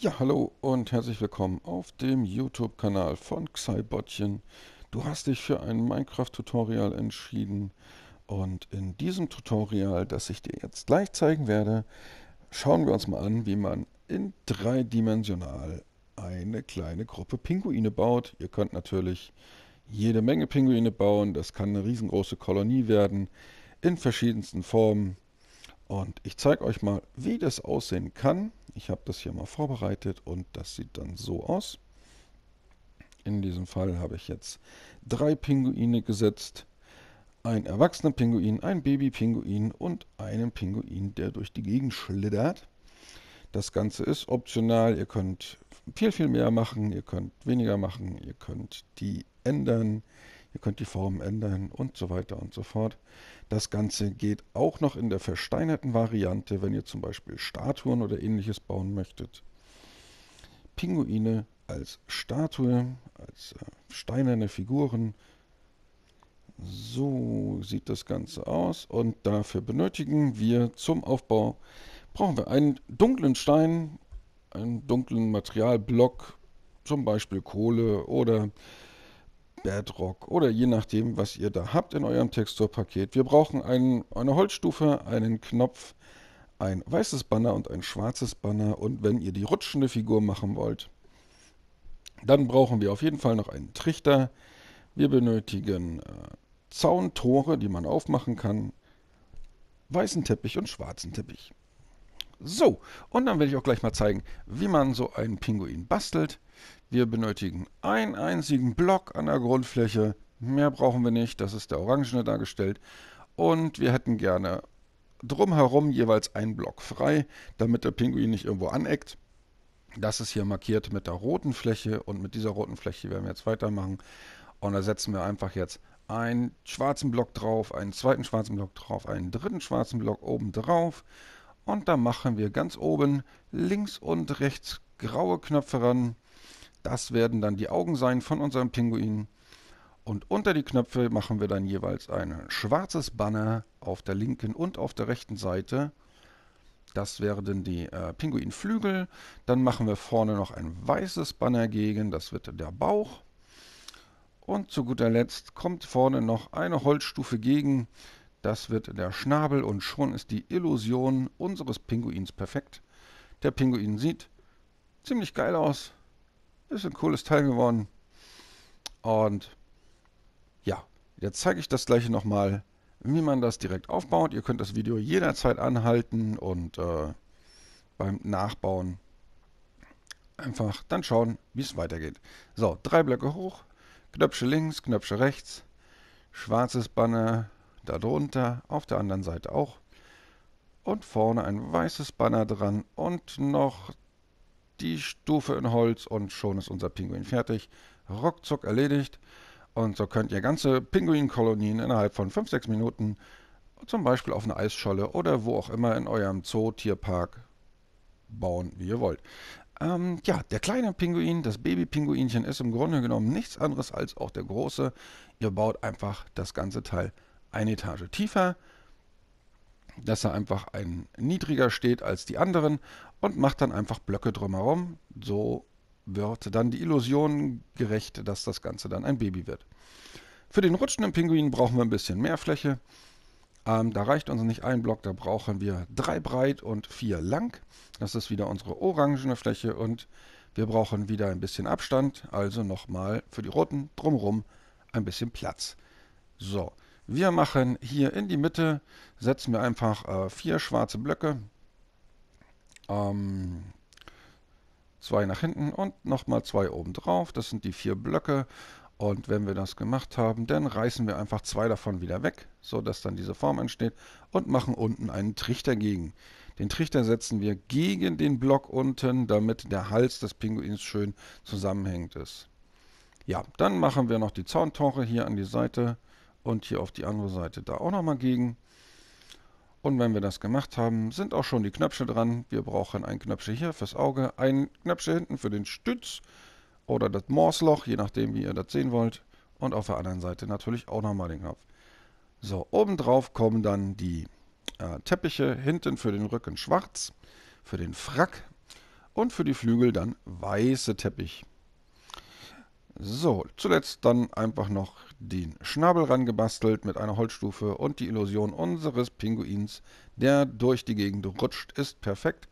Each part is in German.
Ja, hallo und herzlich willkommen auf dem YouTube-Kanal von Xybotchen. Du hast dich für ein Minecraft-Tutorial entschieden und in diesem Tutorial, das ich dir jetzt gleich zeigen werde, schauen wir uns mal an, wie man in dreidimensional eine kleine Gruppe Pinguine baut. Ihr könnt natürlich jede Menge Pinguine bauen, das kann eine riesengroße Kolonie werden, in verschiedensten Formen. Und ich zeige euch mal, wie das aussehen kann ich habe das hier mal vorbereitet und das sieht dann so aus. In diesem Fall habe ich jetzt drei Pinguine gesetzt. Ein erwachsener Pinguin, ein Baby-Pinguin und einen Pinguin, der durch die Gegend schlittert. Das Ganze ist optional. Ihr könnt viel, viel mehr machen. Ihr könnt weniger machen. Ihr könnt die ändern. Ihr könnt die Form ändern und so weiter und so fort. Das Ganze geht auch noch in der versteinerten Variante, wenn ihr zum Beispiel Statuen oder ähnliches bauen möchtet. Pinguine als Statue, als äh, steinerne Figuren. So sieht das Ganze aus und dafür benötigen wir zum Aufbau brauchen wir einen dunklen Stein, einen dunklen Materialblock, zum Beispiel Kohle oder Bedrock oder je nachdem, was ihr da habt in eurem Texturpaket. Wir brauchen einen, eine Holzstufe, einen Knopf, ein weißes Banner und ein schwarzes Banner. Und wenn ihr die rutschende Figur machen wollt, dann brauchen wir auf jeden Fall noch einen Trichter. Wir benötigen äh, Zauntore, die man aufmachen kann, weißen Teppich und schwarzen Teppich. So, und dann werde ich auch gleich mal zeigen, wie man so einen Pinguin bastelt. Wir benötigen einen einzigen Block an der Grundfläche. Mehr brauchen wir nicht, das ist der orangene dargestellt. Und wir hätten gerne drumherum jeweils einen Block frei, damit der Pinguin nicht irgendwo aneckt. Das ist hier markiert mit der roten Fläche und mit dieser roten Fläche werden wir jetzt weitermachen. Und da setzen wir einfach jetzt einen schwarzen Block drauf, einen zweiten schwarzen Block drauf, einen dritten schwarzen Block oben drauf und da machen wir ganz oben links und rechts graue Knöpfe ran. Das werden dann die Augen sein von unserem Pinguin. Und unter die Knöpfe machen wir dann jeweils ein schwarzes Banner auf der linken und auf der rechten Seite. Das wären dann die äh, Pinguinflügel. Dann machen wir vorne noch ein weißes Banner gegen. Das wird der Bauch. Und zu guter Letzt kommt vorne noch eine Holzstufe gegen. Das wird der Schnabel und schon ist die Illusion unseres Pinguins perfekt. Der Pinguin sieht ziemlich geil aus. Ist ein cooles Teil geworden. Und ja, jetzt zeige ich das gleiche nochmal, wie man das direkt aufbaut. Ihr könnt das Video jederzeit anhalten und äh, beim Nachbauen einfach dann schauen, wie es weitergeht. So, drei Blöcke hoch, Knöpfe links, Knöpfe rechts, schwarzes Banner, darunter, auf der anderen Seite auch. Und vorne ein weißes Banner dran und noch die Stufe in Holz und schon ist unser Pinguin fertig. Ruckzuck erledigt. Und so könnt ihr ganze Pinguinkolonien innerhalb von 5-6 Minuten, zum Beispiel auf einer Eisscholle oder wo auch immer in eurem Zoo, Tierpark, bauen, wie ihr wollt. Ähm, ja, der kleine Pinguin, das Baby-Pinguinchen ist im Grunde genommen nichts anderes als auch der große. Ihr baut einfach das ganze Teil eine Etage tiefer, dass er einfach ein niedriger steht als die anderen und macht dann einfach Blöcke drumherum. So wird dann die Illusion gerecht, dass das Ganze dann ein Baby wird. Für den rutschenden Pinguin brauchen wir ein bisschen mehr Fläche. Ähm, da reicht uns nicht ein Block, da brauchen wir drei breit und vier lang. Das ist wieder unsere orangene Fläche und wir brauchen wieder ein bisschen Abstand, also nochmal für die roten drumherum ein bisschen Platz. So, wir machen hier in die Mitte, setzen wir einfach äh, vier schwarze Blöcke, ähm, zwei nach hinten und nochmal zwei oben drauf. Das sind die vier Blöcke. Und wenn wir das gemacht haben, dann reißen wir einfach zwei davon wieder weg, sodass dann diese Form entsteht und machen unten einen Trichter gegen. Den Trichter setzen wir gegen den Block unten, damit der Hals des Pinguins schön zusammenhängend ist. Ja, dann machen wir noch die Zauntore hier an die Seite und hier auf die andere Seite da auch nochmal gegen. Und wenn wir das gemacht haben, sind auch schon die Knöpfe dran. Wir brauchen ein Knöpfchen hier fürs Auge, ein Knöpfchen hinten für den Stütz oder das Morseloch, je nachdem wie ihr das sehen wollt. Und auf der anderen Seite natürlich auch nochmal den Knopf. So, obendrauf kommen dann die äh, Teppiche, hinten für den Rücken schwarz, für den Frack und für die Flügel dann weiße Teppich. So, zuletzt dann einfach noch den Schnabel rangebastelt mit einer Holzstufe und die Illusion unseres Pinguins, der durch die Gegend rutscht, ist perfekt.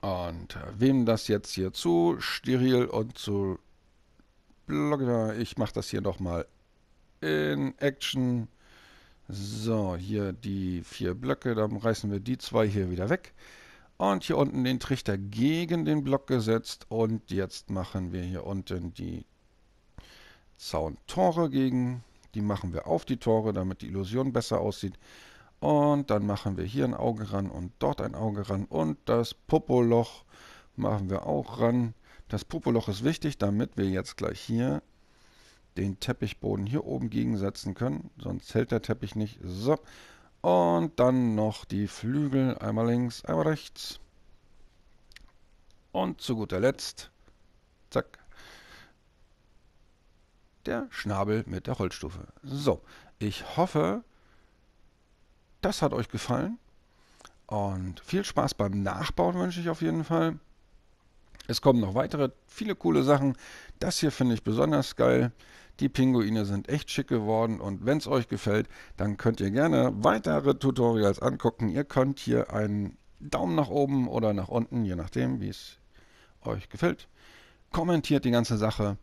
Und wem das jetzt hier zu steril und zu blogger, ich mache das hier nochmal in Action. So, hier die vier Blöcke, dann reißen wir die zwei hier wieder weg und hier unten den Trichter gegen den Block gesetzt und jetzt machen wir hier unten die Zauntore gegen. Die machen wir auf die Tore, damit die Illusion besser aussieht. Und dann machen wir hier ein Auge ran und dort ein Auge ran und das Popoloch machen wir auch ran. Das Popoloch ist wichtig, damit wir jetzt gleich hier den Teppichboden hier oben gegensetzen können. Sonst hält der Teppich nicht. So, und dann noch die Flügel, einmal links, einmal rechts. Und zu guter Letzt, zack, der Schnabel mit der Holzstufe. So, ich hoffe, das hat euch gefallen. Und viel Spaß beim Nachbauen wünsche ich auf jeden Fall. Es kommen noch weitere, viele coole Sachen. Das hier finde ich besonders geil. Die Pinguine sind echt schick geworden und wenn es euch gefällt, dann könnt ihr gerne weitere Tutorials angucken. Ihr könnt hier einen Daumen nach oben oder nach unten, je nachdem, wie es euch gefällt. Kommentiert die ganze Sache.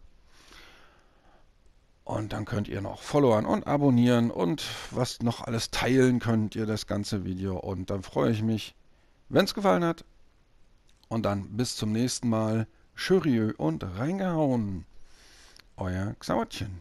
Und dann könnt ihr noch followern und abonnieren und was noch alles teilen könnt ihr das ganze Video. Und dann freue ich mich, wenn es gefallen hat. Und dann bis zum nächsten Mal. Schöriö und reingehauen euer Xautchen.